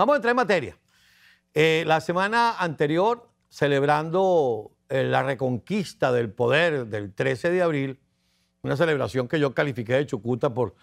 Vamos a entrar en materia. Eh, la semana anterior, celebrando eh, la reconquista del poder del 13 de abril, una celebración que yo califiqué de chucuta por,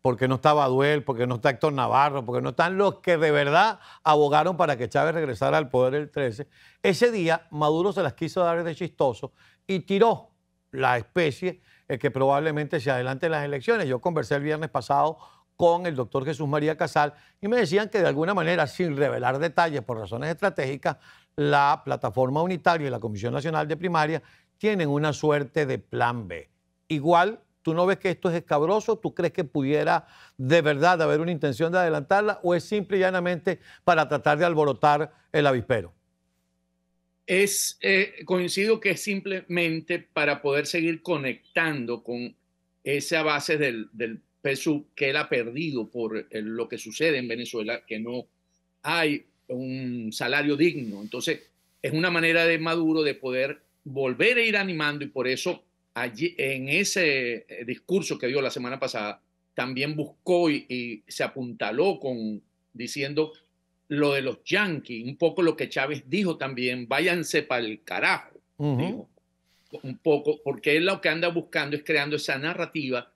porque no estaba Duel, porque no está Héctor Navarro, porque no están los que de verdad abogaron para que Chávez regresara al poder el 13. Ese día Maduro se las quiso dar de chistoso y tiró la especie que probablemente se adelante las elecciones. Yo conversé el viernes pasado con el doctor Jesús María Casal y me decían que de alguna manera, sin revelar detalles por razones estratégicas, la plataforma unitaria y la Comisión Nacional de Primaria tienen una suerte de plan B. Igual, ¿tú no ves que esto es escabroso? ¿Tú crees que pudiera de verdad haber una intención de adelantarla o es simple y llanamente para tratar de alborotar el avispero? Es, eh, coincido que es simplemente para poder seguir conectando con esa base del, del peso que él ha perdido por eh, lo que sucede en Venezuela, que no hay un salario digno. Entonces, es una manera de Maduro de poder volver a ir animando y por eso allí, en ese eh, discurso que dio la semana pasada, también buscó y, se apuntaló con diciendo lo de los yanquis, un poco lo que Chávez dijo también, váyanse para el carajo, un poco, porque él lo que anda buscando es creando esa narrativa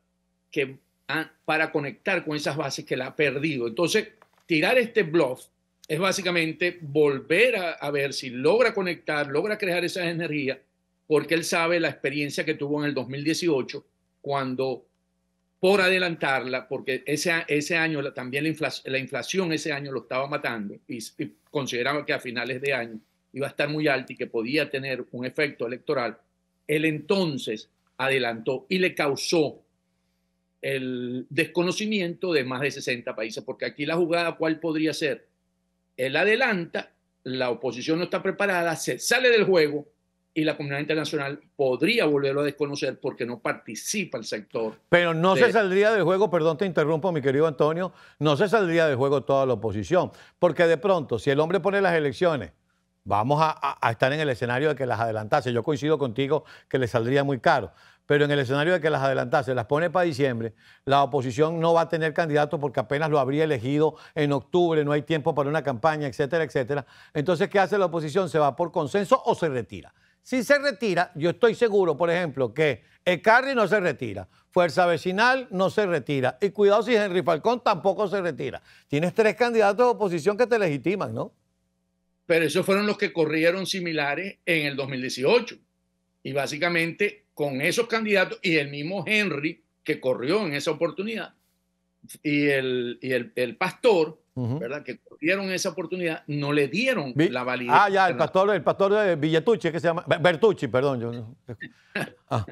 que ¿ah? para conectar con esas bases que la ha perdido. Entonces, tirar este bluff es básicamente volver a, ver si logra conectar, logra crear esas energías, porque él sabe la experiencia que tuvo en el 2018 cuando por adelantarla, porque ese, ese año también la inflación, la inflación, ese año lo estaba matando y, consideraba que a finales de año iba a estar muy alto y que podía tener un efecto electoral, él entonces adelantó y le causó el desconocimiento de más de 60 países, porque aquí la jugada, ¿cuál podría ser? Él adelanta, la oposición no está preparada, se sale del juego y la comunidad internacional podría volverlo a desconocer porque no participa el sector. Pero no se saldría del juego, perdón, te interrumpo, mi querido Antonio, no se saldría del juego toda la oposición, porque de pronto, si el hombre pone las elecciones vamos a, estar en el escenario de que las adelantase. Yo coincido contigo que le saldría muy caro, pero en el escenario de que las adelantase, las pone para diciembre, la oposición no va a tener candidato porque apenas lo habría elegido en octubre, no hay tiempo para una campaña, etcétera, etcétera. Entonces, ¿qué hace la oposición? ¿Se va por consenso o se retira? Si se retira, yo estoy seguro, por ejemplo, que Ecarri no se retira, Fuerza Vecinal no se retira, y cuidado si Henry Falcón tampoco se retira. Tienes tres candidatos de oposición que te legitiman, ¿no? pero esos fueron los que corrieron similares en el 2018. Y básicamente con esos candidatos y el mismo Henry que corrió en esa oportunidad y el, el, pastor, ¿verdad? Que corrieron en esa oportunidad, no le dieron la validez. Ah, ya, el pastor, el pastor de Villetucci, que se llama, Bertucci, perdón. Yo ah.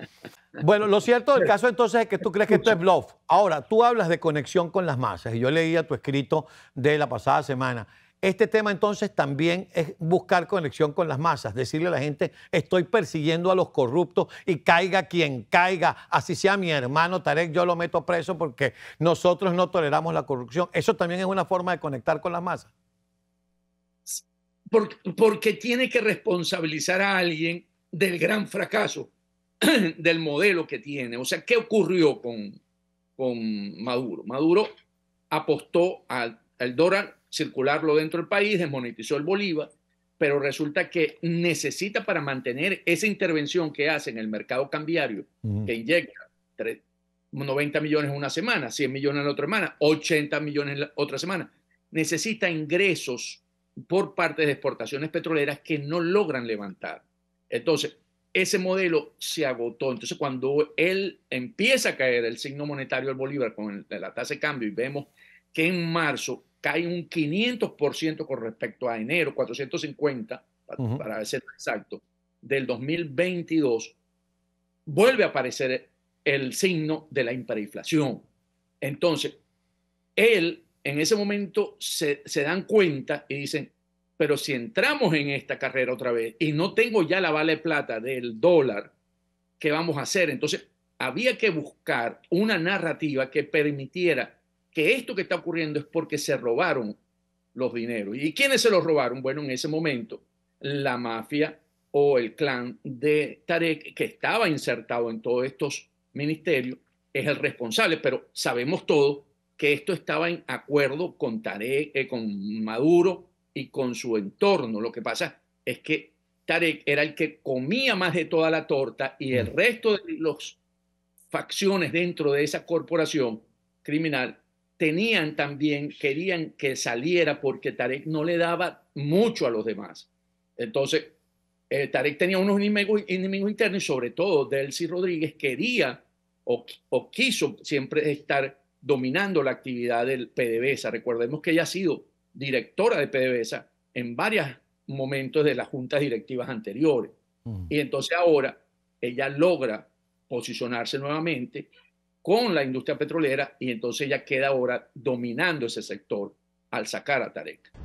Bueno, lo cierto el caso entonces es que tú crees que esto es bluff. Ahora, tú hablas de conexión con las masas y yo leía tu escrito de la pasada semana. Este tema entonces también es buscar conexión con las masas, decirle a la gente, estoy persiguiendo a los corruptos y caiga quien caiga, así sea mi hermano Tarek, yo lo meto preso porque nosotros no toleramos la corrupción. Eso también es una forma de conectar con las masas. Porque, tiene que responsabilizar a alguien del gran fracaso del modelo que tiene. O sea, ¿qué ocurrió con, con Maduro? Maduro apostó al, al circularlo dentro del país, desmonetizó el Bolívar, pero resulta que necesita para mantener esa intervención que hace en el mercado cambiario, que inyecta 90 millones una semana, 100 millones en la otra semana, 80 millones en la otra semana, necesita ingresos por parte de exportaciones petroleras que no logran levantar. Entonces, ese modelo se agotó. Entonces, cuando él empieza a caer el signo monetario del Bolívar con la tasa de cambio y vemos que en marzo cae un 500% con respecto a enero, 450, para, ser exacto, del 2022, vuelve a aparecer el signo de la hiperinflación. Entonces, él en ese momento se, se, dan cuenta y dicen, pero si entramos en esta carrera otra vez y no tengo ya la vale de plata del dólar, ¿qué vamos a hacer? Entonces, había que buscar una narrativa que permitiera que esto que está ocurriendo es porque se robaron los dineros. ¿Y quiénes se los robaron? Bueno, en ese momento, la mafia o el clan de Tarek, que estaba insertado en todos estos ministerios, es el responsable, pero sabemos todo que esto estaba en acuerdo con Tarek, eh, con Maduro y con su entorno. Lo que pasa es que Tarek era el que comía más de toda la torta y el mm. resto de las facciones dentro de esa corporación criminal tenían también, querían que saliera porque Tarek no le daba mucho a los demás. Entonces, eh, Tarek tenía unos enemigos, internos y sobre todo Delcy Rodríguez quería o, quiso siempre estar dominando la actividad del PDVSA. Recordemos que ella ha sido directora de PDVSA en varios momentos de las juntas directivas anteriores. Mm. Y entonces ahora ella logra posicionarse nuevamente con la industria petrolera y entonces ella queda ahora dominando ese sector al sacar a Tarek.